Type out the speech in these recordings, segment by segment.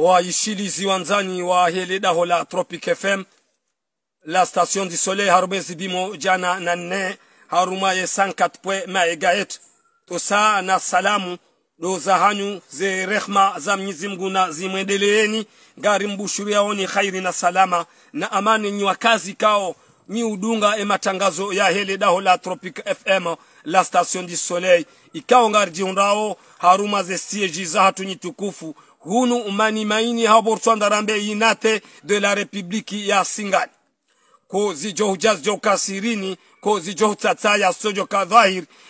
waishili ziwanzani wa heledaho la tropic fm la station du soleil harumezi bimo jana na nne harumaye 104.1 maegaet tosaa na salamu do zahanyu ze rehma za Mwenyezi Mungu na zimwendeleeni gari mbushuriaoni khairi na salama na amani nyi wakazi kao nyi udunga e matangazo ya hele daho la Tropic FM la Station du Soleil ikao ngarji haruma ze sieji za hatu nyi tukufu hunu manimaini habortwanda rambe inate de la republiki ya singani ko zijohu jazjoka kasirini, ko zijohu tsatsa ya sojoka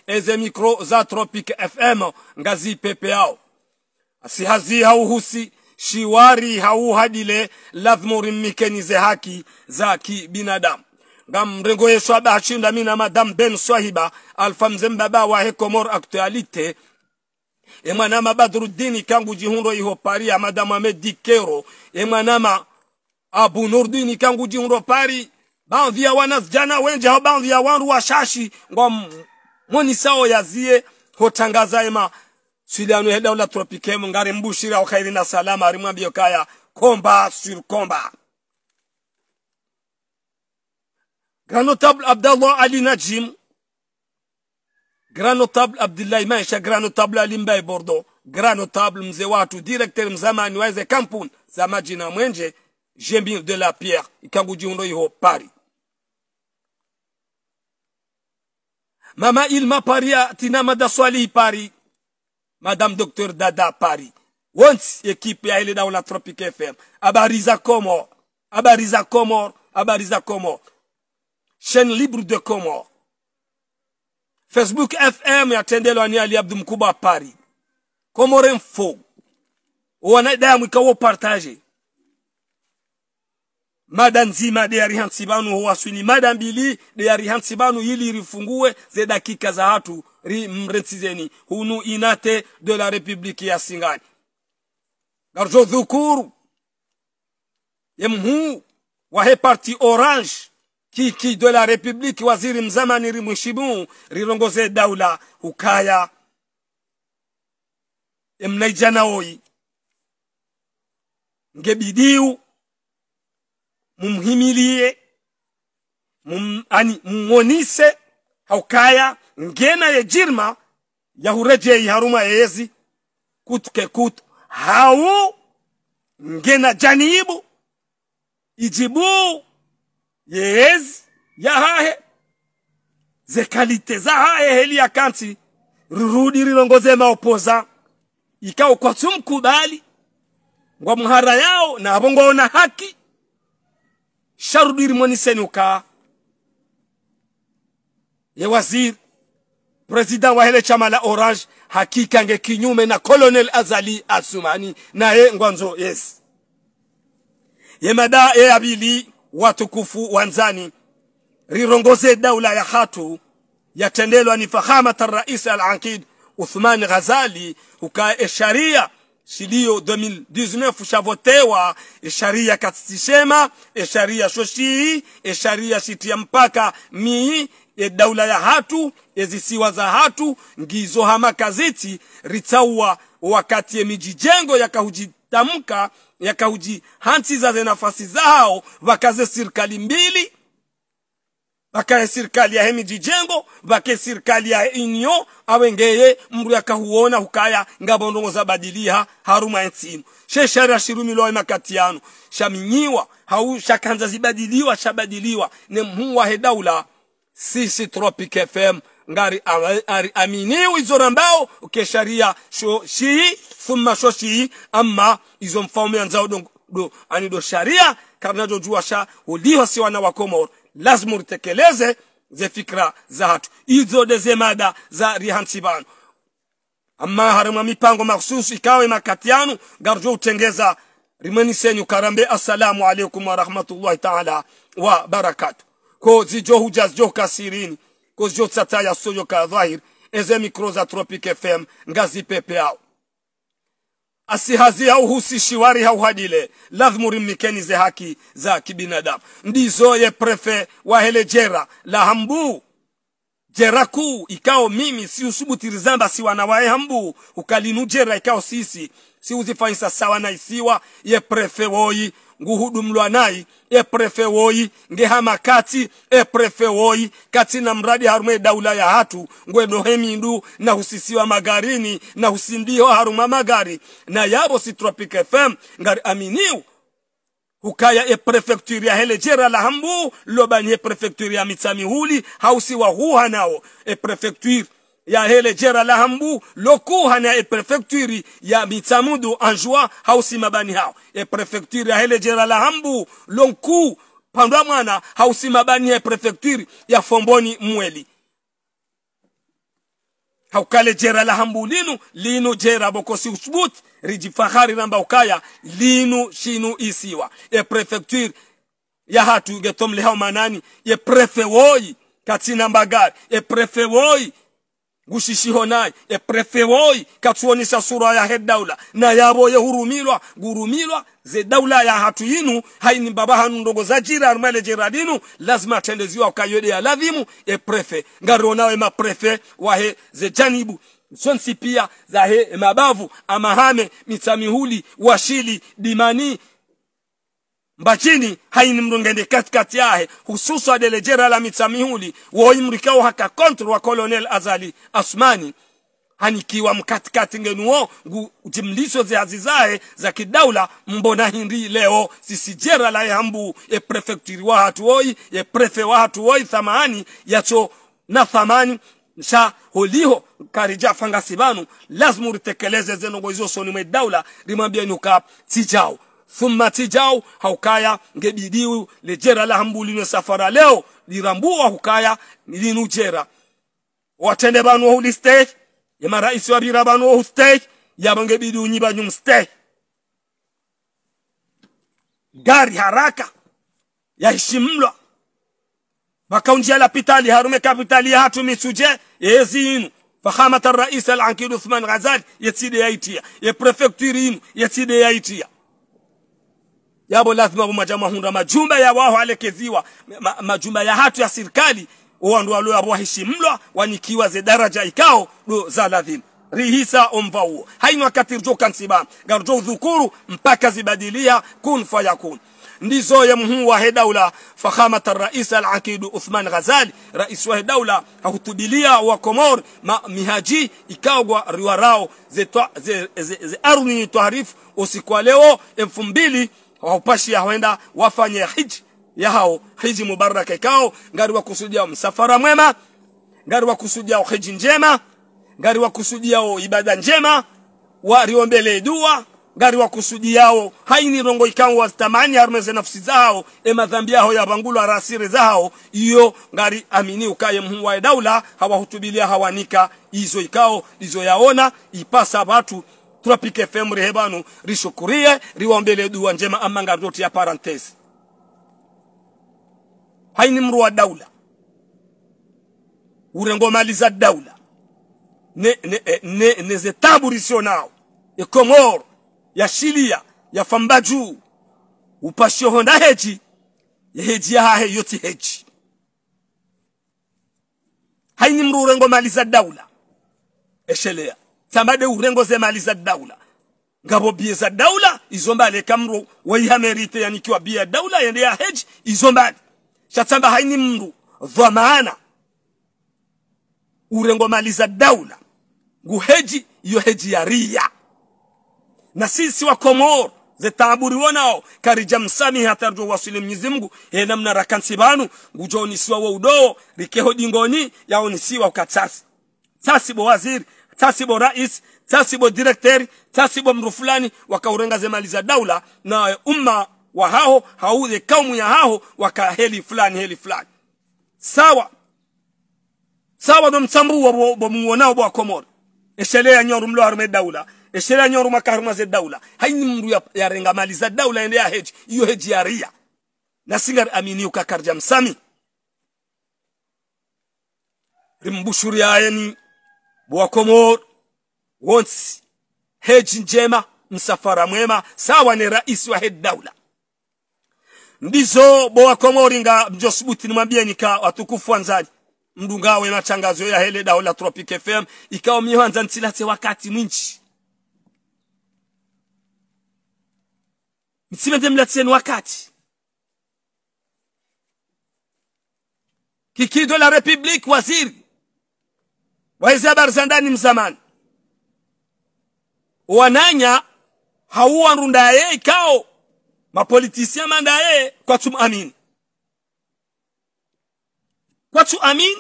eze mikro za tropic fm ngazi pepe yao sihazi hauhusi shiwari hauhadile ze haki za kibinadamu ngam mrengo yeshwaba hashinda mina madam ben swahiba alfamzembaba wahe komor aktualite emwanama badrudini kangu jihundo iho pari amadamu amedikero emwanama abunurdini kangu jihundo pari banvia wanazijana wenje ao banvia wandu washashi ngwa moni sao yazie hotangaza ema silianu hela la tropikemu ngari mbushira wakairi na salama arimwambio kaya komba sur komba grand notable abdallah ali najim grand notable Abdullahi Maisha, grand notable et Bordeaux, grand notable Mzewatu, directeur Mzama wa Kampoun, Zamajina mwenje, Jemir de la Pierre ikangujiundo iho Paris. mama Ilma Paria tina madaswali Paris, madame docteur Dada Once, équipe, équipe a dans la Tropic FM habari za Komor, Abariza za Comor. chaîne libre de Comor. facebook fm yatendelwa ni ali abdu mkuba pari komore mfo mwika wo partage mada nzima de yarihansibanu huwaswili mada mbili de yarihansibanu hili rifungue ze dakika za hatu ri mrenzizeni. hunu inate de la republiki ya singani garjo dhukuru yemhu wahe parti orange de la republiki waziri mzamani mwishimu rilongoze daula emnaijana emnaijanaoyi ngebidiu mumhimilie mum, ani mumwonise haukaya ngena ye jirma yahurejei haruma yezi kutke kutu hau ngena janibu ijibu yehezi yahahe zekalite zahaye heli ya kanti rurudi rilongoze maopoza ikawo kwatsumkubali ngwa mhara yao navo ngwaona haki sharudi rimwoniseni ukaa ye waziri president wa hele chama la orange hakika nge kinyume na colonel azali asumani naye ngwanzo yes ye madaa ye abili watukufu wanzani rirongoze daula ya hatu yatendelwa ni fahamat rais al ankid Uthman Ghazali ukae e sharia sidio 2019 shavotewa sharia katisema e sharia shoshii e sharia shitia mpaka mii daula ya hatu ezisiwa za hatu ngizo hama kaziti ritawa wakati emijijengo yakahujitamka yakaujihansizaze nafasi zao vakaze serikali mbili vakaye serikali ya hemijijengo vake serikali ya inyo awengeye mndu yakahuona hukaya za badilia haruma ensino sheshari loe makatiano shaminyiwa hau shakanza zibadiliwa shabadiliwa nemhuwahe daula sisi tropic fm ngari ari aminiwi izo rambao ukesharia sho shii thumma sho shii amma izo mfalme anzao do, do anido sharia jua sha uliho si wana wa komor lazima utekeleze ze fikra za hatu izo de zemada za rihansibano amma harama mipango makhususi ikawe makatiano garjo utengeza rimani senyu karambe assalamu alaikum wa rahmatullahi ta'ala wa barakatuh ko zijo hujaz jo kasirini kuzio tsa ya soyo ka dhahir eze mikro za Tropic FM ngazi pepe au asihazi hauhusishi wari hauhadile lazmu rimikeni ze haki za kibinadamu ndizo ye prefe wa hele jera la hambu jera kuu ikao mimi si tirizamba si wanawae hambu ukalinu jera ikao sisi si uzifaisa sawa na isiwa ye prefe woi nguhudumlwa nai eprefe woyi ngehama kati eprefe woyi kati na mradi harume daula ya hatu ngwedohemindu na husisiwa magarini na husindiho haruma magari na yabo si tropic fm ngari aminiu hukaya e prefecture ya helejera la hambu lobani e prefecture ya mitsamihuli hausi wa huha nao e prefecture ya hele jera la hambu loku hana e prefecture ya mitsamudu anjoa hausi mabani hao e prefecture ya hele jera la hambu lonku pandwa mwana hausi mabani ya prefecture ya fomboni mweli haukale jera la hambu linu linu jera bokosi usbut riji fahari namba ukaya linu shinu isiwa e prefecture ya hatu getomle hao manani e prefe woi katina mbagari e prefe woi gushishiho eprefe woi katuonesa sura ya daula na yabo yehurumirwa gurumilwa ze daula ya hatu yinu haini baba hanu ndogo za jira armale jeradinu lazima atendeziwa kayode ya lazimu eprefe ngarionawe maprefe wahe ze janibu sonsi pia zahe e mabavu amahame mitsamihuli washili dimani mbachini haini hainimrungende katikati yahe hususa delejera la mitsamihuli woimrikao haka kontro wa kolonel azali asmani hanikiwa mkatikati ngenuo jimliso ziazizae za kidaula mbona hindi leo sisi jera la yambu e prefekturi wa hatu hatuoi e prefe wa hatu hatuoi thamani yacho na thamani sha holiho karija fangasibanu lazima uritekeleze zenogozio soni mwe daula rimambia nuka sijao thumma tijau haukaya ngebidiu lejera la hambuli lahambulino safara leo lirambuwa hukaya milinu jera watende banu wa huli stay ya yama wa bira banu wa stay ya ngebidiu nyiba nyum stay gari haraka ya baka unjia la pitali harume kapitali hatumi suje yezinu fahamata rais al-ankil Uthman Ghazali yetside yaitia ye prefecture inu yetside yaitia yabo lazima bumajamahunda majumba ya waho alekeziwa ma, majumba ya hatu ya serikali wandu walo abo waheshimlwa wanikiwa ze daraja ikao do za ladhim rihisa omvauo hainwa katirjo kansiba garjo dhukuru mpaka zibadilia kun fayakun ndizo ya muhuu wahe daula fakhamat rais alakidu uthman ghazali rais wa hedaula hakutubilia wa komor ma mihaji ikagwa riwarao ze, ze, ze, ze ze arni twaharifu usiku leo elfu hawapashi hawenda wafanye hiji yao hiji mubaraka ikao ngari wakusudiao msafara mwema ngari wakusudiao hiji njema ngari wakusudiao ibada njema wariombele dua ngari wakusudiao haini rongo ikao wazitamani armeze nafsi zao emadhambi yao ya rasiri arasiri zao iyo ngari amini ukaye mhuwae daula hawahutubilia hawanika izo ikao izo yaona ipasa watu tropic fm rehebanu rishukurie riwaombele dua njema amanga ndoti ya parenthesis. haini mruwa wa daula urengo mali za daula ne, ne, eh, ne, ne zetabu E Komor ya yashilia ya Fambaju upashio honda heji heji yahahe yoti heji haini mru urengo mali za daula eshelea tamade urengo ze mali za daula ngabo bie za daula izo mbale kamru waiha merite bie ya daula yende ya hedge izomba mbale shatamba haini dhwa maana urengo mali za daula nguheji iyo heji ya ria na sisi wa komoro zetaburi wonao karija msami hatarjo wasili mnyezi mngu he namna rakansi banu ngujoni siwa wa udoo rikeho dingoni yao ni siwa ukatasi sasi bo waziri tasibo rais tasibo direkteri tasibo mru fulani wakaurengaze mali za daula na umma wa hao hauze kaumu ya hao heli fulani heli fulani sawa sawa do msambu wa muonao bwa komoro eshele ya nyoru mlo harume daula eshele ya nyoru makaruma ze daula haini mru ya, ya renga mali za daula ende ya heji iyo heji ya ria na singa amini ukakarja msami Rimbushuri ya yani Bwakomoro wonsi heji njema msafara mwema sawa ni rais wa head daula ndizo bowakomori nga ni nimwambie nika watukufu wanzani mdungawe matangazo ya hele daula tropic fm ikawa mnyewanza nsilate wakati mwinji msimete ni wakati kikido la republic waziri waizi habari za ndani mzamani wananya hauwa rundaye ikao mapolitisia mandaye tu amin tu amin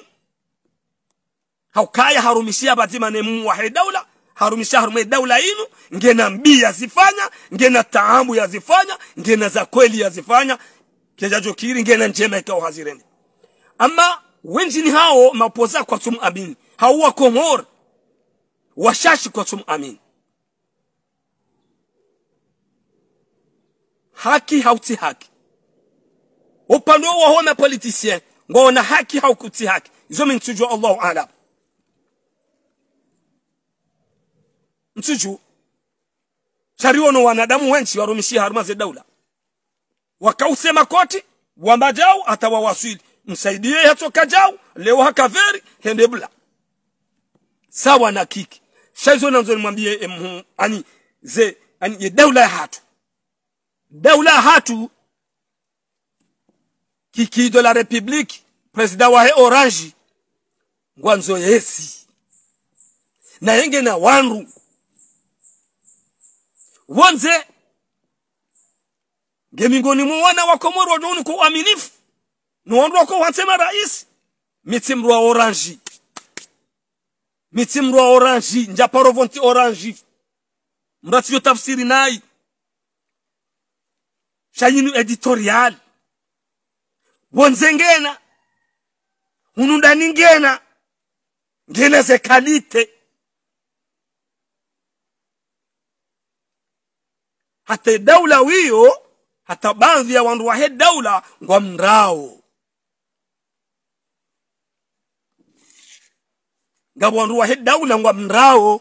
haukaya harumishia batimane muwahe daula harumishia harume daula inu ngena mbi yazifanya ngena taamu yazifanya ngena za kweli yazifanya kejajo kiri ngena njema ikao hazirene ama wenjini hao mapoza kwa tum amin hauwa komor washashi kwa tum amin haki hauti haki upande wa home politicien ngona haki haukuti haki izo mintuju Allahu ala Chari wano wanadamu wenchi warumishi haruma ze daula wakausema koti wambajau atawawasili msaidie kajau leo hakaveri hendebla sawa na kiki shaizo nanzo mwambie emu eh, ani ze ani ye daula hatu daula hatu kiki de la republique president wahe orange ngwanzo yesi na yenge na wanru wonze ngemingoni muwana wakomoro nuni kuaminifu nuondwa kwa wansema rais mitsimrwa orange mitsimrwa orange njaparo nti orange mratiyo tafsiri nai shayinu editorial wonzengena Ununda ningena. ngena ngena zekalite hata daula wiyo hata bandhi ya wandu he daula ngwa mrao nga wa wahe daula ngwa mndrao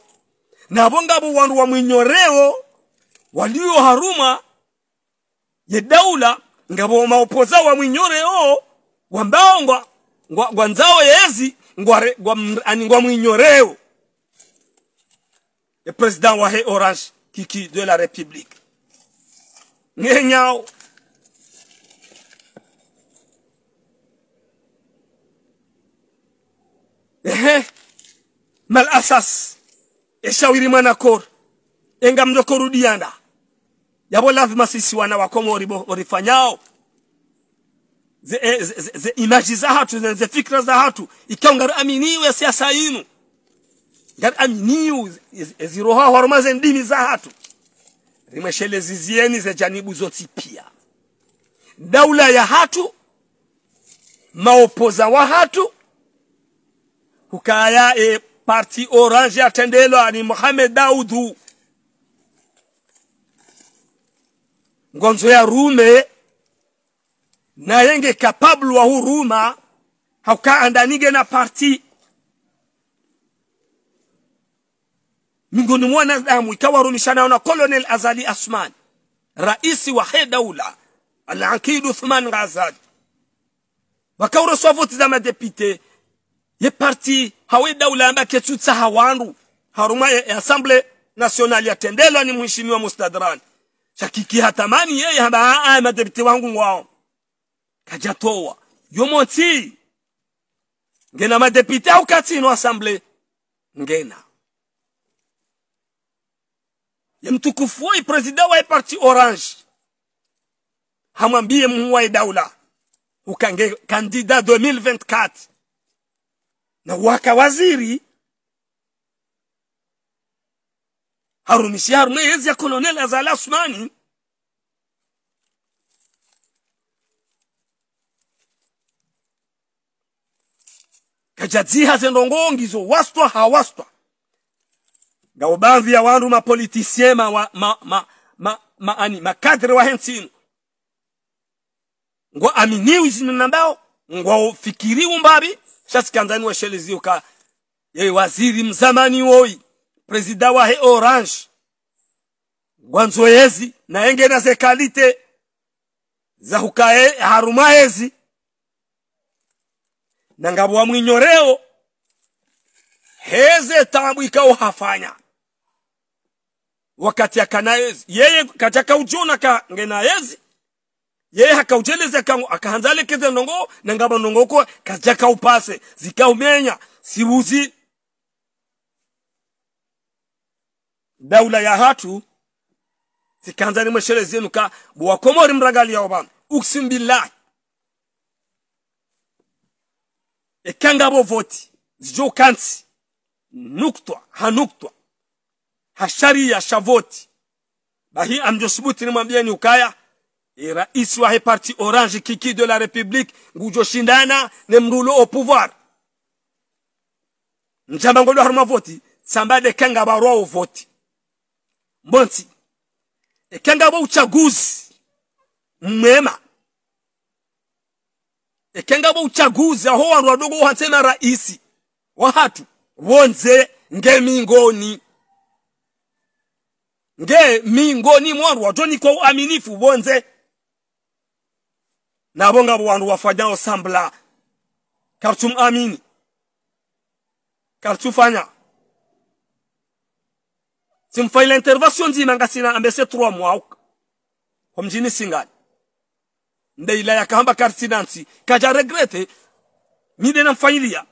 navo ngavo wandu wa mwinyoreo walio haruma ye daula wa maopoza wa mwinyoreo wambao ngwa, ngwa, ngwa nzao yezi ngwa, ngwa, ngwa mwinyoreo ye president wahe orange kiki de la republique ngenyao ehe mal asas e shawiri manakor e ngam dokoruɗiyanda yabo lazima sisi wana wa komori bo orifanyao ze, e, ze, ze, ze imaji za hatu ze, ze fikra za hatu ikiwa ngar aminiwe siasa yinu ngar aminiu ziroha horma ze ndini za hatu rimeshele zizieni ze janibu zoti pia daula ya hatu maopoza wa hatu hukaya e parti orange ya ni Mohamed Daudu ngonzo ya rume na yenge capable wa huruma andanige na parti miongoni mwa wanadamu ikawarumishana na Colonel Azali Asman raisi wa he daula Al-Aqid Uthman Ghazali wakauroswa voti za madepite ye parti hawe daula ambake ketsutsa hawandu haruma ya asamble nasionali ya tendela ni wa mustadrani shakiki hatamani yeye haba ya madebiti wangu wao kajatowa yomoti ngena madepite au katino asamble ngena ya mtukufu prezida wa wai parti orange hamwambie muwae daula ukange kandida 2024 na wakawaziri harumishi harume yezi ya kolonel azala usmani kajadziha zendongongizo wastwa hawastwa ngao ya wandu mapolitisien ma, ma, ma, ma, ma, ma, ani makadre wa hensino ngwa aminiwi zina nandao ngwa fikiriwu mbabi shatsikanzaniwa sheleziyo ka ye waziri mzamani woi prezida he orange gwanzo yezi naenge na zekalite za hukae haruma hezi na mwinyoreo heze tabu ikawo hafanya wakati akana yeye kataka ujuna ka ngena yezi ye hakaucheleze akahanzale keze nongo nangaba nongoko kaja kaupase zikaumenya sibuzi daula ya hatu sikanzani mweshele zenu ka buwakomori mragali ya obama uksim billahi ekangabo voti zijo kansi nuktwa hanuktwa hasharia shavoti bahi amjosubutini mwambieni ukaya rais wa parti orange kiki de la République, Ngujo Shindana, mrulo au pouvoir. ngolo haruma voti, de Kenga ba roa voti. Mbonti. E Kenga ba uchaguzi. Mwema. E Kenga wa uchaguzi, ya hoa nwadogo wantena raisi. Wahatu, wonze, nge mingoni. Nge mingoni mwaru, watoni kwa uaminifu, wonze nabonga abo bantu bafanyao sambla karchum amini kartu fanya simfaile intervention nzima ngasina ambese 3 mwauka kwa mjini singani ndeila yakahamba kartinansi kaja regrete mide namfanyilia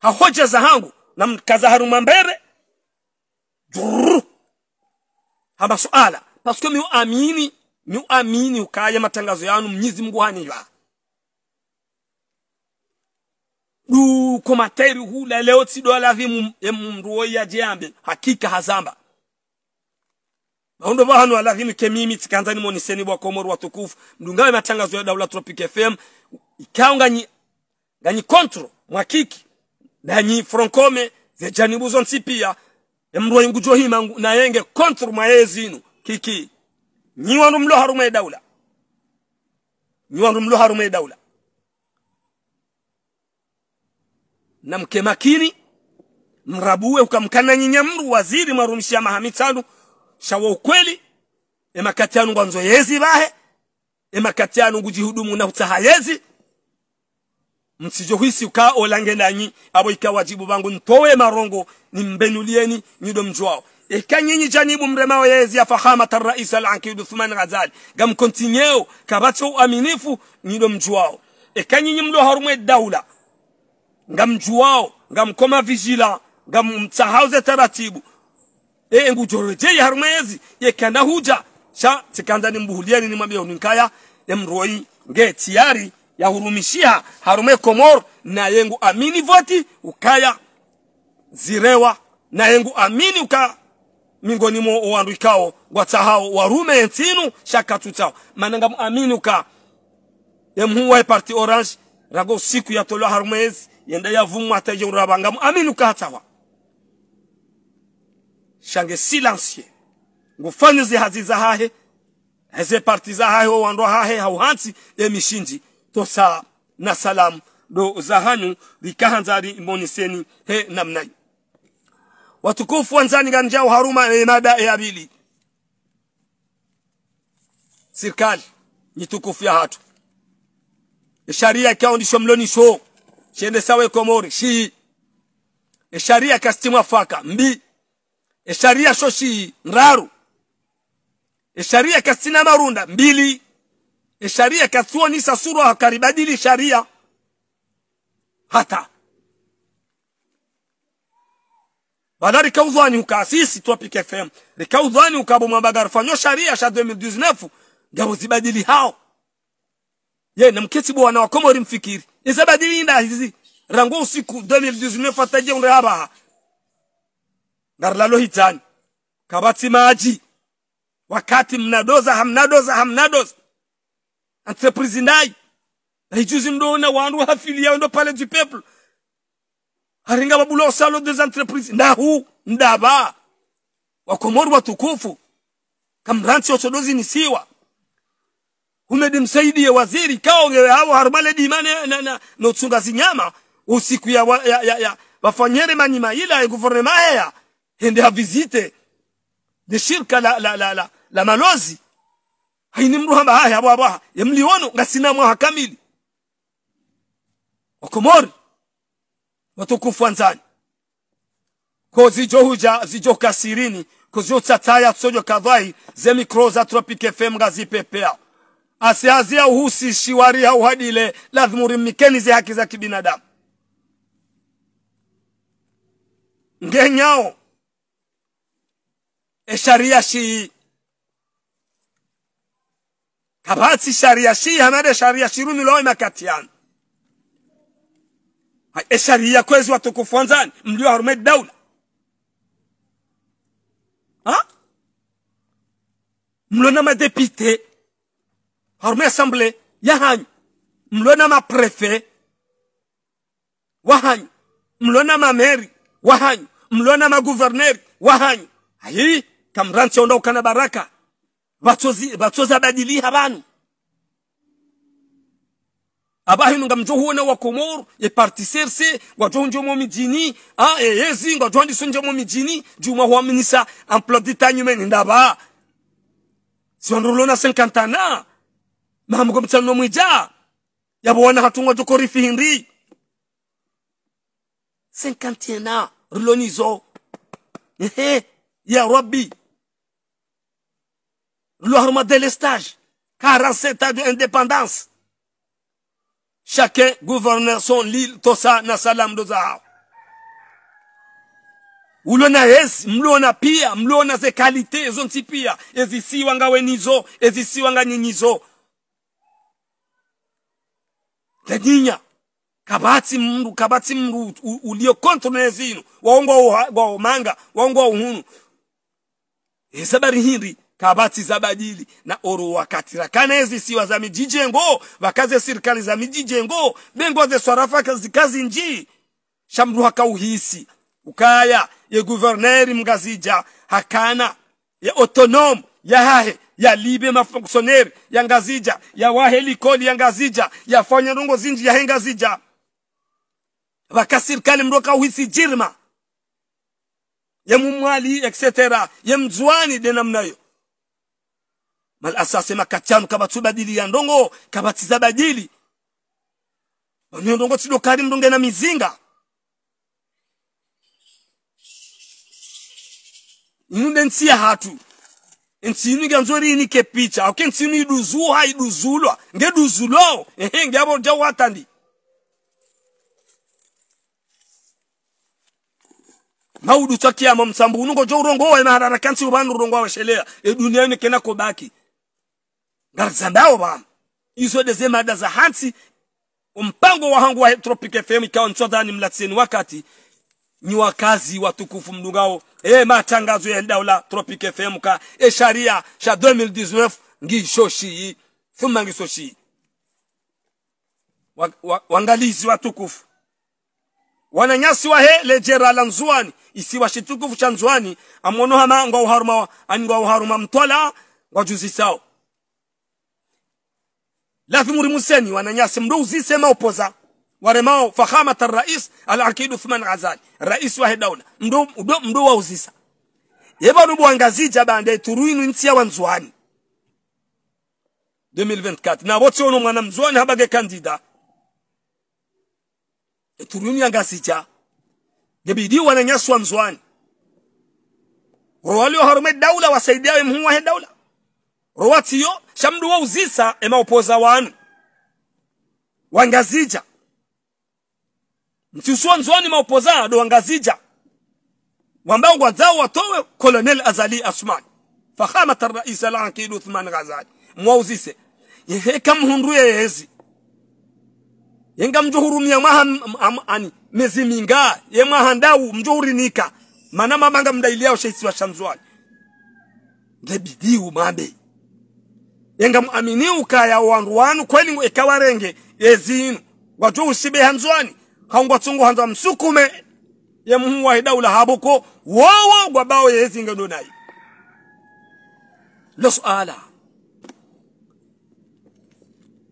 hahoja za hangu namkazaharuma mbere juru hamba suala paske miu amini ni uamini ukaye matangazo yanu mnyizi mngu hanyiwa du komateri hula leo tidola vi mruo ya jiambe hakika hazamba Maondo bahanu ala alavimu kemimi tikanzani moniseni bwa komoru watukufu mdungawe matangazo ya daula Tropic FM ikao nganyi nganyi kontro mwakiki nganyi frankome fronkome ze janibuzo nsipia emruo ingujo hima na yenge kontro maezinu kiki ñiwanum lo harume dawla ñiwanum lo harume dawla namke makini mrabuwe ukamkana nyinyamru waziri marumshia mahamitanu shawa ukweli emakatyanu ngwanzo yezi bahe emakatyanu ngujihudumu na utaha yezi msijohisi ukaa olange nanyi abo ikawajibu bangu ntowe marongo nimbenulieni nyido mjwao ekanyenyi janibu wa yezi ya fahamata rais al ankid Uthman Ghazali kontinyeo kabatso uaminifu nido mjuao ekanyenyi mlo harumwe daula gam gam koma vigila gam ngamtsahauze taratibu e ngu ngujorejeye harumwe yezi kanda huja cha tikanda ni mbuhuliani ni nimwambie uninkaya mroi nge tiari ya yahurumishia harume komor na yengu amini voti ukaya zirewa na yengu amini ukaya miongoni mwo owanduikao gwatahao warume shaka shakatutao mananga muaminuka yemhuwae parti orange rago siku tolo harumwezi yenda yavumwa muamini muaminuka tawa shange ngufanye zi haziza hahe heze parti za hahe owandwa hahe hauhansi emishindi tosa na salamu do zahanyu likahanzari moniseni he namnai watukufu wanzani njao haruma eh, mada ya bili serikali tukufu ya hatu esharia ikaondishwa mloni sho chende sawe komori shi esharia kastimwa faka mbi esharia shi nraru esharia kastina marunda mbili esharia kasuonisa sura hakaribadili sharia hata baada likaudhwani ukaasisi Tropic FM Rika uka likaudhwani ukabomwabaga rufanyo sharia sha 2019 Gabo zibadili hao ye na mkesi bwana wa Komori mfikiri isabadili inda hizi Rangu usiku 2019 ataje unde haba ngarlalo hitani kabati maji wakati mnadoza hamnadoza hamnadoza Antreprizi nai. na hijuzi mdo una wanu hafili ya undo pale du people haringa babulo salo des entreprises nahu ndaba wakomori watukufu kamransi osodozi nisiwa umede msaidie waziri kaongewe hao harumale dimane na, na, na zinyama usiku ya, wa, ya, ya, ya wafanyere manyima ila gouvernement haya hende havizite de shirka la, la, la, la, la malozi haini mru hamba haya abwaha yamliwono ngasinamwaha kamili wakomori watukufu anzani ko zijohuja zijoka sirini kuzutsa taya tsojo kadhai zemikroza tropic fm gazipepea asiazia uhusi shiwari au hadile mikeni ze haki za kibinadamu ngenyao e sharia shi kabatsi sharia shi hanade sharia shirumi loimakatiana e sharia kwezi watukufu wanzani mlioharume daula ha? mlona madepite harume assemble yahanyu mlona maprefe wahanyu na mameri wahanyu na maguverneri wahanyu ayi kamransi na baraka batozi abadili banu abahi abahinunga mjohuona wa komor ye partiserse wajonjo mo mijini a e yezi ngajonjo sunjo mo mijini juma huwa minisa emploi du temps humain ndaba si siwanrulona 50 ans mahamugo mtsano mwija hatungwa joko rifi hindi senkantiena ans nizo ehe ya rabbi rulo haruma delestaj l'estage 47 ans d'indépendance Chacun gouverneur son lile tosa na salam dozao. Uliona hesi, mliona pia, mliona ze kalite ezo ntipia, ezisiwa wanga wenizo, ezisiwa nga nyinyizo. Lenyinya, kabati mru, kabati mru ulio kontro nezinu, waongo wa omanga, waongo wa uhunu. Ezabari hindi, kabati za bajili na wakati rakana ezi siwa za mijijengo vakaze serikali za mijijengo bengoze swarafa kazi nji shamruha kauhisi ukaya ye guverneri mgazija hakana ya autonom ya hahe ya libe mafonksioneri ya ngazija ya wahelikoli ya ngazija fanya rungo zinji yahe ngazija vakasirikali mro uhisi jirma yemumwali etc yemzwani denamnayo mal asasema katanu kabatubadili ya ndongo kabatiza badili bamwe ndongo tidokali mndonge na mizinga inunde nsiya hatu nsinu ganzori inike picha oke nsinu iduzuha iduzulwa ngeduzulo ehe ngeabo jawatandi maudu twakiamo msambu unungo jo urongo wawe maharara kansi ubanu urongo waweshelea eduniani kena kobaki ba izo deze mada za hansi mpango hangu wa tropic fm ikawa ni mlatseni wakati ni wakazi watukufu mdungao eh matangazo ya daula tropic fm ka e sharia sha 2019 ngi shoshi ngishoshi thumma ngisoshi wa, wa, wangalizi watukufu wananyasi he lejera la nzuani isiwa shitukufu cha nzuani amono hama ngwa uharuma ani ngwa uharuma mtwala ngwa juzi sao lazima urimuseni wananyasi mndu uzisema opoza waremao fahamata rais alakid uthman ghazali rais wa hedaula mdo mdo wa uzisa yeba yebanu bwangazija jabande turuinu ntia ya wanzwani 2024 na wote ono mwana mzwani habage kandida e turuinu yangazija yebidi wananyaswa mzwani wa harume daula wa wasaidiawe mhuwa hedaula rowatiyo shamdu wa uzisa upoza wanu wangazija mfisuo nzoni maupoza ado wangazija wambao gwadzao watowe kolonel azali asman fakhamat arrais alankidu uthman ghazali mwauzise yeheka mhundu yehezi yenga mjuhuru miya maha mezi minga ye mwaha ndau mjuhurinika mana mamanga mdailiao shaisi wa shanzwani ndebidii umabe yenga muamini ukaya wandu wanu kweli ikawarenge yezinu Wajua usibe hanzwani haungwa tungu hanzwa msukume ye muhu wa hidaula habuko wowo gwabao yezinga donai lo suala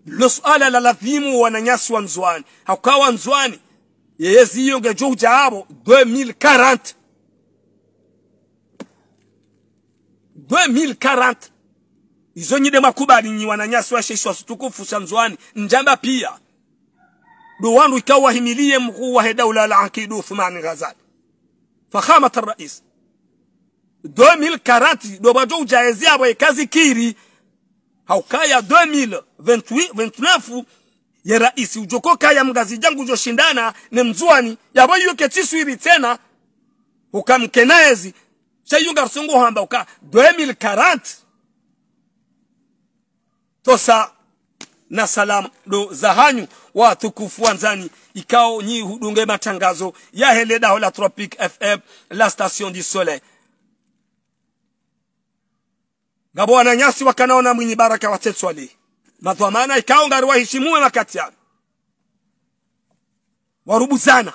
lo suala la lazimu wananyaswa nzwani haukawa nzwani yeyeziyo ngejuhu jaabo 2040 2040 izo nyide makubali nyi wananyasi wa sheshi wa sutukufu shamzwani njamba pia ikawa himilie mkuu wa daula la akidu Uthman Ghazali fakhamat rais karati do bato ujaezia bwe kazi kiri haukaya 2028 29 ya rais ujoko kaya mgazi jangu shindana ne mzuani yabo yuke tiswiri tena ukamkenaezi sayunga rsungu hamba uka karati tosa na salamu za hanyu watukufu wanzani ikao nyi hudunge matangazo ya heledaho la tropic fm la station du soleil ngabo nyasi wakanaona mwinyi baraka madhwa maana ikao ngari kati ya warubu warubuzana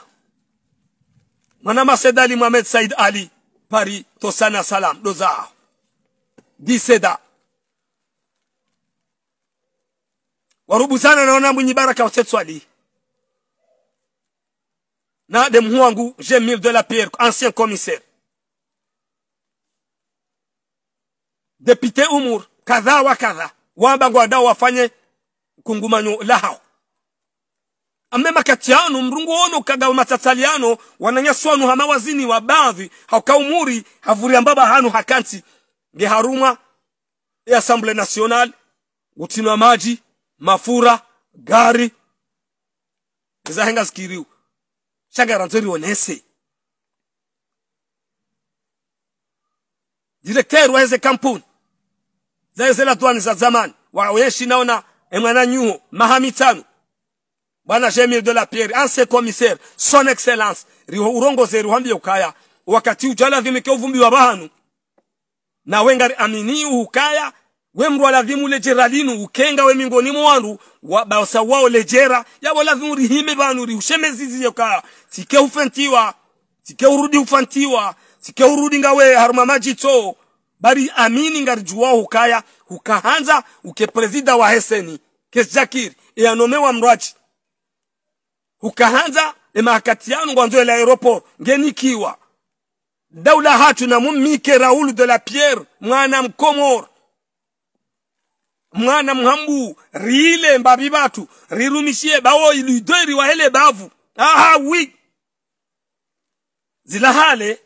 mwana masedali mohamed said ali pari tosana salam dozao diseda warubuzana naona mwenye baraka watsetswali na demu wangu j'ai mille de la pierre ancien commissaire député umur kadha wa kadhaa wambango adao wafanye kungumanyo lahao amema katiano mrungu ono kagawa matatsaliano wananyaswanu wazini wa baadhi hakaumuri havuri ambaba hanu hakanti ngeharumwa ya e assemblée nationale gutinwa maji mafura gari ngizahengasikiriwe shagara nzorionese direkteri wa hizi kampuni za tuani za zamani waoyeshi naona emwana nyuho mahamitano bwana Jemil de la Pierre ancien commissaire son excellence riho urongoze ruhambie ukaya wakati ujala uvumbi wa bahanu na wengari amini ukaya we mndu alazimu lejera linu ukenga we mingoni mwanu wa basa wao lejera ya wala lazimu rihime banu riusheme zizi yoka sike ufantiwa sike urudi ufantiwa sike urudi ngawe haruma majito bari amini ngarijuwa hukaya hukahanza uke presida wa heseni kes jakir eyanome wa mrwachi hukahanza e emahakatiano ngwanzo ela aeroport ngenikiwa daula hatu na mumike raulu de la pierre mwana mkomoro mwana mhambu riile mbavi batu rirumishie bawo lidoi wahele bavu aha wi zilahale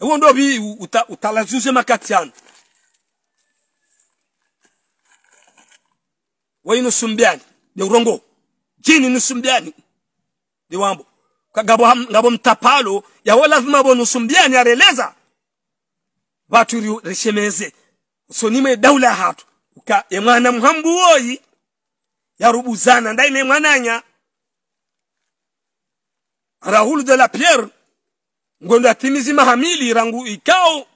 ewo ndo bi uta, utalazuze makatiano wayi nusumbiani de urongo jini nusumbiani de wambo kagabo ngabo mtapalo yawo lazima bo nusumbiani areleza baturiyo reshemeze sonime daula hatu uka emwana muhambu woyi yarubuzana ndaine mwananya Raoul de la Pierre ngondo atimizi mahamili rangu ikao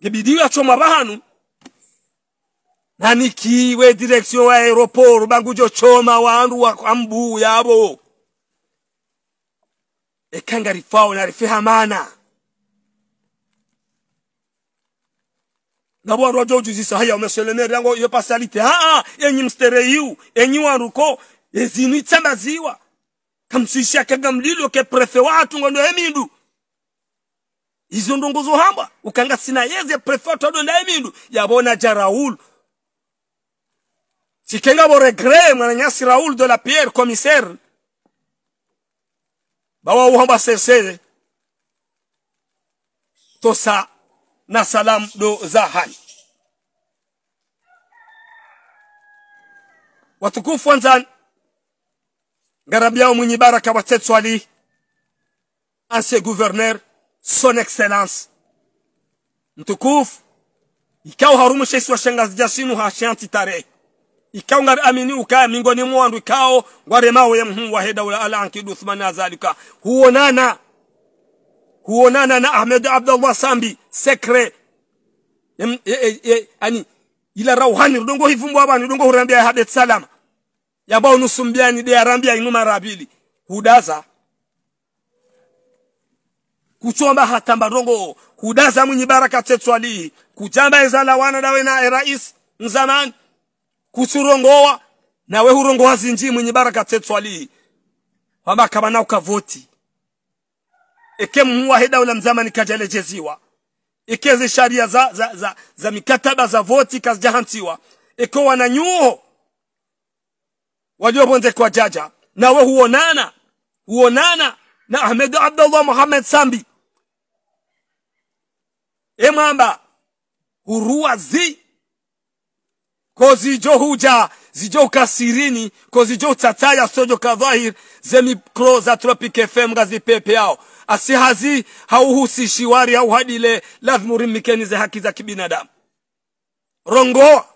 ya choma bahanu kiwe direction wa aeroport jo choma wandu wa ambu yabo ekanga fao na rifeha mana rojo juzi sa haya umeselenera yango iyo pasalite ha ah, ah, ha enyi mstereyu enyi waruko ezinu itsambaziwa kamsisha kaga mlilo ke prefe watu ngondo emindu izo ndongozo hamba ukanga sina yeze prefe watu ndo emindu yabona ja Raul sikenga bo regre regret mwananyasi Raul de la Pierre commissaire bawa uhamba sesere tosa na salamu hali. Watukufu wanzani, ngarabiao mwenye baraka wa Swali, ancien gouverneur, son excellence mtukufu ikao harumshaisi wa shangazi jasinu hashanti tarehe ikao ngari amini ukaya mingoni mwandu ikao ngwaremawe yamhu waheda ula ala anki thumani azalika huonana huonana na Ahmed Abdallah Sambi sekre e, e, e, yani ila rauhani udongo hivumbo abani udongo hurambia hadet salama ya yabao nusumbiani de arambia inuma rabili hudaza kuchomba hatamba rongo hudaza mwenye baraka tetu tetswali kujamba ezala wana dawe na rais mzamani kusurongoa nawe hurongoa zinji mwenye baraka tetu tetswali kwamba kama na ukavoti ikimuwahida ula mzama Ike zi sharia za, za, za, za mikataba za voti kazijahansiwa iko wananyuo waliobonze kwa jaja nawe huonana huonana na Ahmed Abdullah Muhammad Sambi emwamba Huruwa zi jo huja zijo kasirini jo tataya sojo kadhahir zemikro za Tropic FM gazipepe yao asihazi hauhusishi wari au hadile lazima mikeni za haki za kibinadamu rongoa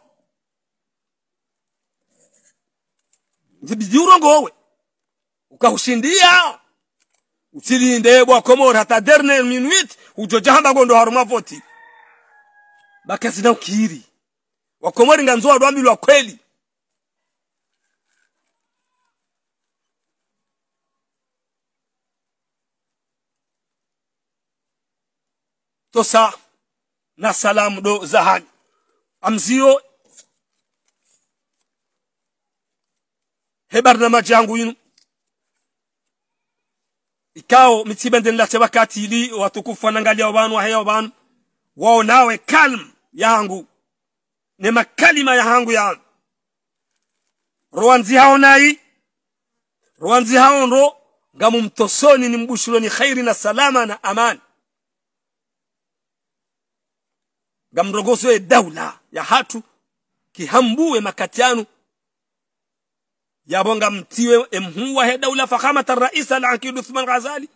biji urongowe ukahushindia bwa komora hata dernier minute ujo hamba gondo haruma voti bakazina ukiri wakomori nganzoa rwambilwa kweli to sa na salamu do zahaj amzio he ɓarnama jangu yinu ikawo mitsibenden late wakati ili watukufu wanangalia wabanu waheya wabanu wao nawe kalm yangu ne makalima yahangu ya rowanzi hao nayi rowanzi hao ndo ngamumtosoni nimbushironi khairi na salama na amani gamrogosoye daula ya hatu kihambue makatianu yabonga mtiwe emhuwa he daula fahamata rais alakid uthman ghazali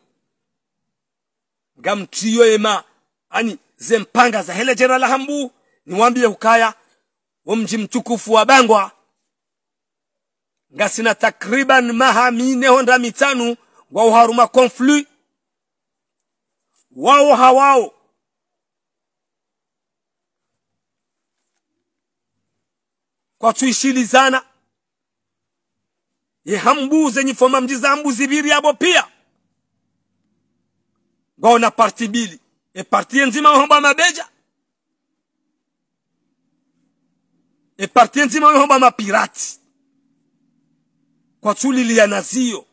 gamtiyo ema ani zempanga za hele general hambu niwambie hukaya wa mji mtukufu wa bangwa ngasina takriban maha honda mitanu uharuma konflu wao hawao kwatwishilizana yehambuze nyifoma mdizambu zibiri abo pia ngona parti bili e parti nzima homba mabeja e parti nzima homba mapirati kwa tulili ya nazio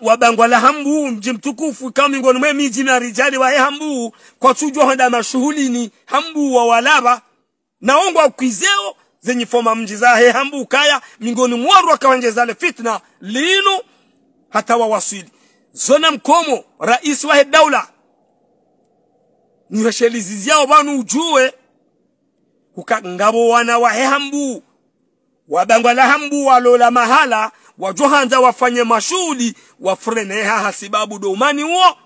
wabangwa la hambu mji mtukufu kama miongoni mwe miji na rijali wa hambu kwa tujwa honda mashuhulini hambu wa walaba naongwa kwizeo zenye foma mji hehambu kaya mingoni mwaru wakawanje zale fitna linu hata wawasili zona mkomo rais wahe daula niweshelizi zyao banu ujue ngabo wana wa hehambu wabangwa la hambu walola mahala wajohanza wafanye mashughuli wafure neha hasibabu domani uo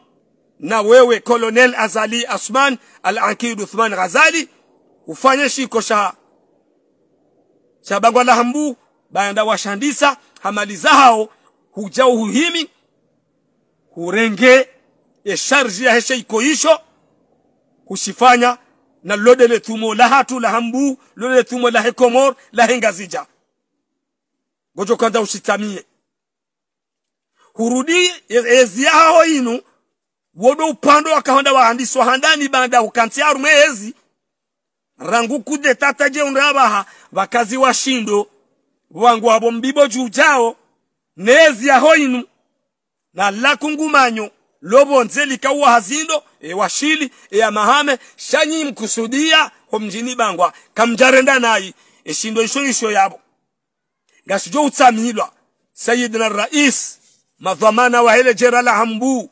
na wewe kolonel azali asman al-ankid thman ghazali ufanye shiko shaha shabangwa la hambu baenda washandisa hamali zao hujao huhimi hurenge e sharji ya heshe ikoisho kushifanya na lode le thumo la hatu la hambu lode le thumo la hekomor la hengazija gojo kanda ushitamie hurudi ezi e, yao inu wodo upando wakahonda wahandiswa handani banda ukantiarume ezi rangu kudetata tataje unrabaha wakazi wa shindo wangu wavo mbibo juu nezi ya hoinu na lakungumanyo nzeli kawa hazindo e e washili ya mahame shanyi mkusudia homjini bangwa kamjarenda nai e shindo isho isho yabo gashujo gashijo utsamilwa na rais madhamana wahele jera la hambu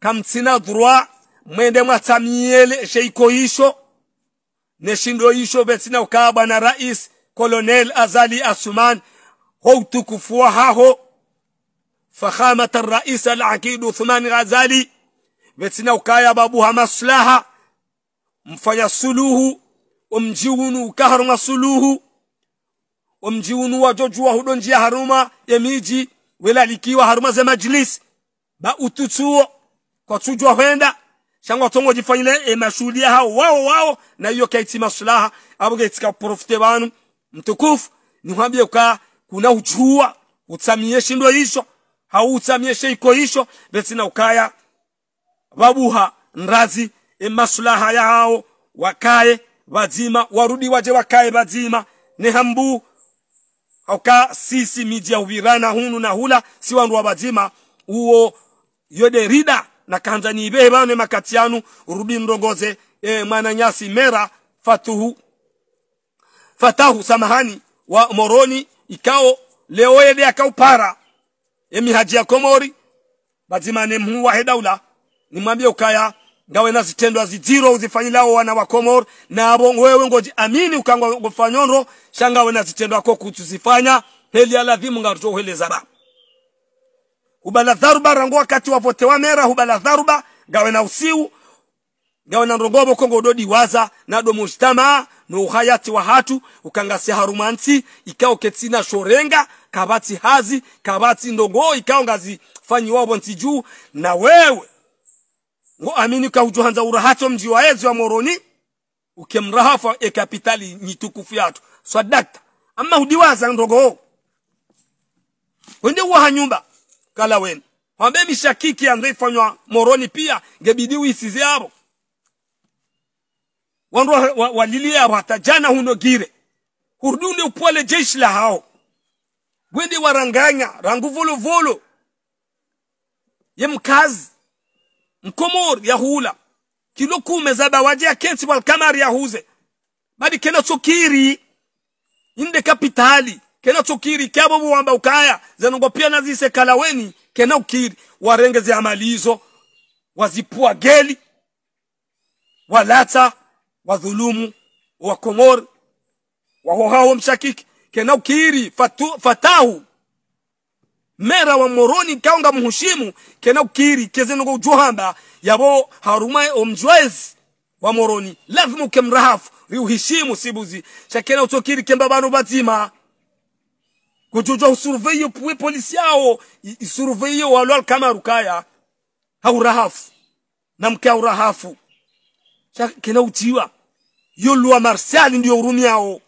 kamtina dhruwa mwende mwatamiele sheiko isho ne shindo isho vetsina ukaa bwana rais colonel azali asuman houtukufua haho فخامة الرئيس العقيد uthman غزالي بتنا ukaya بابوها maslaha mfanya suluhu umjiunu ukaharuma masuluhu umjiunu wa hudonji haruma wela welalikiwa haruma za majlis ba ututuo kwa tujwa wenda shangwa tongo jifanyile e mashulia hao wao wao na hiyo kaiti maslaha abo kaitika profite banu mtukufu ni mwambie ka kuna uchua utsamie shindo isho hautsamie sheiko isho na ukaya wabuha nrazi e maslaha yao wakae wazima warudi waje wakaye wazima nehambu oka sisi miji ya uvirana hunu na hula si wandu wa uo yode rida na kanza ni niibehe bane makatianu rudi ndogoze e, mananyasi mera fatuhu fatahu samahani wa moroni ikao leo yede akau para emi haji ya komori bazimane mhu wa hedaula nimwambie ukaya ngawe na zitendo azijiro uzifanyilao wana wa komor nabo wewe ngoji amini ukangwa gofanyonro shangawe na zitendo ako kutuzifanya heli aladhimu ngaruto hele zaba hubala dharuba rangu wakati wavote wa mera hubala dharuba ngawe na usiu ngawe na rongobo kongo dodi waza na domushtama no uhayati wa hatu ukangasi harumansi ikao ketsina shorenga kabati hazi kabati ndogo ikao ngazi fanyi wabo nsiju na wewe ngo amini ka ujuhanza urahato mji wa ezi wa moroni ukemrahafa e kapitali nyitukufu yatu swadakta amma hudiwaza ndogo wende uwa hanyumba kala wenu wambe mishakiki fanywa moroni pia ngebidi wisize abo wandro walilia wata jana huno gire hurdunde upole jeshi la hao wende waranganya rangu volo volo ye mkazi mkomor ya hula kilo kume waje ya kensi wal kamari ya huze badi kena chokiri inde kapitali kena chokiri bobo wamba ukaya zanongo pia nazise kalaweni kena ukiri warengeze amalizo wazipua geli walata wadhulumu wa hohao mshakiki kena ukiri fatu, fatahu mera wa moroni kaonga muhushimu kena ukiri kezenugo ujuhamba yabo haruma omjwezi wa moroni lazima ukemrahafu riuhishimu sibuzi chakena utokiri kemba banu bazima kujujwa usurveye puwe polisi yao isurveye walwal kama rukaya haurahafu na mke haurahafu kena utiwa yo loi martial ndio urumi yao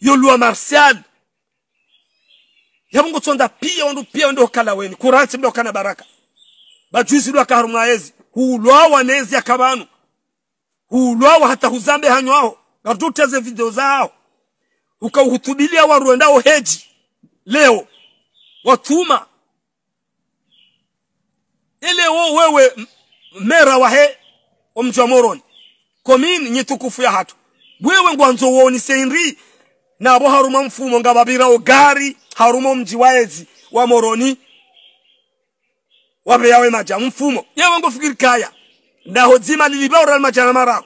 yo loi martial yabungo tsonda pia wandu pia wendo kala weni kuransi mdo kana baraka bajuzi lwa karumwa yezi hulwa wanezi akabanu hulwa hata huzambe hanywao gatuteze video zao ukauhutubilia waruendao heji leo watuma ile wewe mera wahe omjwa moroni komini nyitukufu ya hatu wewe ngwanzo woni senri nabo haruma mfumo ngababira ogari haruma mjiwaezi wa moroni yawe maja mfumo yewe ngofikiri kaya na na hozima maja ndaho dzima lilibaoral majana marao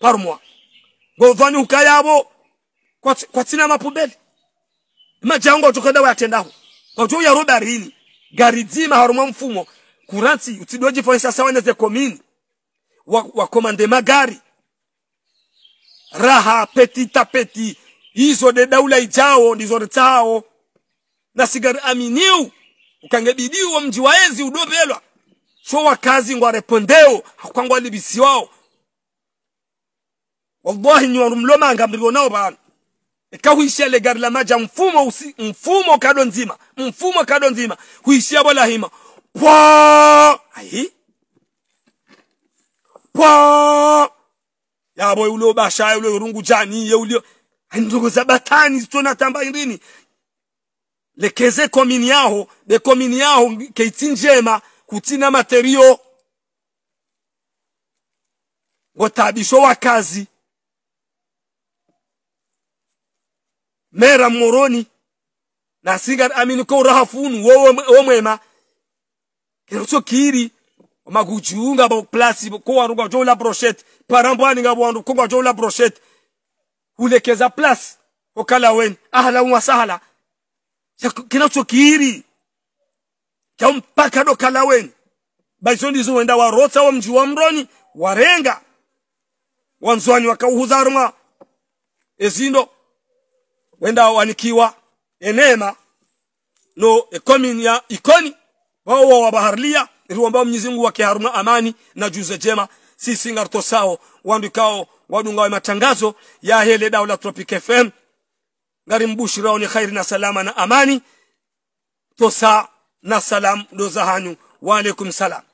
parumwa ngodhwani kwa tina mapubeli maja majango chokodawe atendaho kwacho yarodarini gari dzima haruma mfumo kuranti utidoji kuratsi sawa neze komini wa, wa magari raha petit à petit hizo de daula ijao ndizo retao na sigari aminiu wa mji waezi udobelwa sho wakazi repondeo hakwangwa libisi wao wallahi ni warumlomanga mlibonao bana huishia le gari la maja mfumo usi, mfumo kado nzima mfumo kado nzima huishia bola hima pwa ai ya yabo ule basha ule rungu jani ye ulio ndugu za batani zitona tamba indini lekeze komini yaho be komini yaho keitsi njema kutina materio wa wakazi mera moroni nasinga amini ko rahafunu wowe omwema kero kiri makujiunga bo plasi kwa runga jo la brochette parambwani nga bwandu kwa jo la brochette ulekeza plasi okala wen ahla wa kina kinachokiri cha mpaka do kala wen baizoni zo wenda wa mji wa mroni warenga wanzwani wakauhudharma ezindo wenda wanikiwa enema no e-, ya ikoni wao wa baharlia nituombao mwenyezi mungu Haruna amani na juze jema sisi ngarto sao wandikao wadungawe matangazo ya hele daula tropic fm ngari mbushirao ni khairi na salama na amani tosa na salam doza hanyu wa alaikum salam